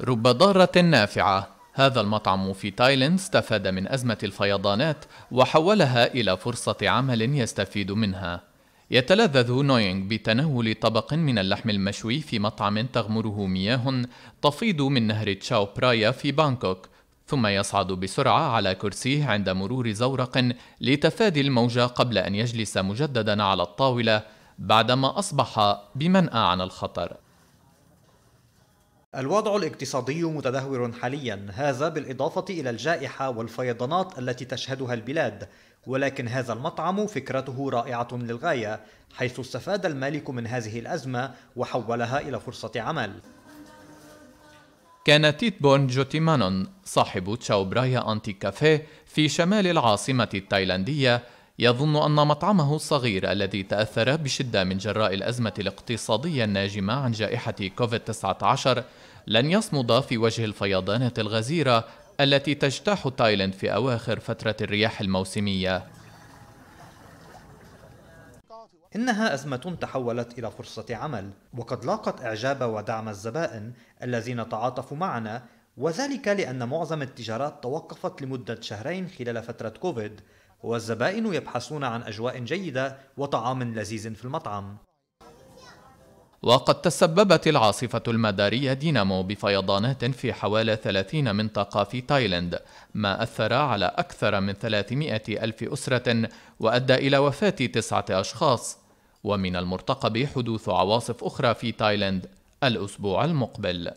رب ضارة نافعة هذا المطعم في تايلاند استفاد من أزمة الفيضانات وحولها إلى فرصة عمل يستفيد منها يتلذذ نوينغ بتناول طبق من اللحم المشوي في مطعم تغمره مياه تفيض من نهر تشاو برايا في بانكوك ثم يصعد بسرعة على كرسيه عند مرور زورق لتفادي الموجة قبل أن يجلس مجددا على الطاولة بعدما أصبح بمنأى عن الخطر الوضع الاقتصادي متدهور حاليا هذا بالإضافة إلى الجائحة والفيضانات التي تشهدها البلاد ولكن هذا المطعم فكرته رائعة للغاية حيث استفاد المالك من هذه الأزمة وحولها إلى فرصة عمل كان تيت جوتي جوتيمانون صاحب تشاوبرايا أنتي كافيه في شمال العاصمة التايلاندية يظن أن مطعمه الصغير الذي تأثر بشدة من جراء الأزمة الاقتصادية الناجمة عن جائحة كوفيد-19 لن يصمد في وجه الفيضانات الغزيرة التي تجتاح تايلاند في أواخر فترة الرياح الموسمية إنها أزمة تحولت إلى فرصة عمل وقد لاقت إعجاب ودعم الزبائن الذين تعاطفوا معنا وذلك لأن معظم التجارات توقفت لمدة شهرين خلال فترة كوفيد والزبائن يبحثون عن أجواء جيدة وطعام لذيذ في المطعم وقد تسببت العاصفة المدارية دينامو بفيضانات في حوالي 30 منطقة في تايلاند ما أثر على أكثر من 300 ألف أسرة وأدى إلى وفاة تسعة أشخاص ومن المرتقب حدوث عواصف أخرى في تايلاند الأسبوع المقبل